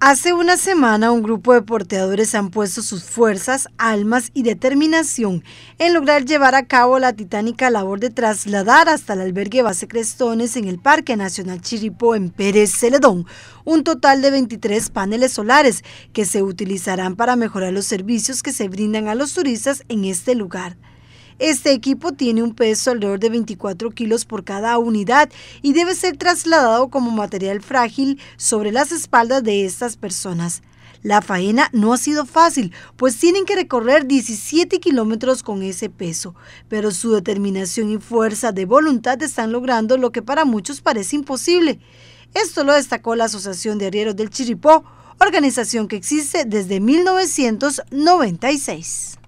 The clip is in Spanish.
Hace una semana un grupo de porteadores han puesto sus fuerzas, almas y determinación en lograr llevar a cabo la titánica labor de trasladar hasta el albergue base Crestones en el Parque Nacional Chiripó en Pérez Celedón un total de 23 paneles solares que se utilizarán para mejorar los servicios que se brindan a los turistas en este lugar. Este equipo tiene un peso alrededor de 24 kilos por cada unidad y debe ser trasladado como material frágil sobre las espaldas de estas personas. La faena no ha sido fácil, pues tienen que recorrer 17 kilómetros con ese peso, pero su determinación y fuerza de voluntad están logrando lo que para muchos parece imposible. Esto lo destacó la Asociación de Arrieros del Chiripó, organización que existe desde 1996.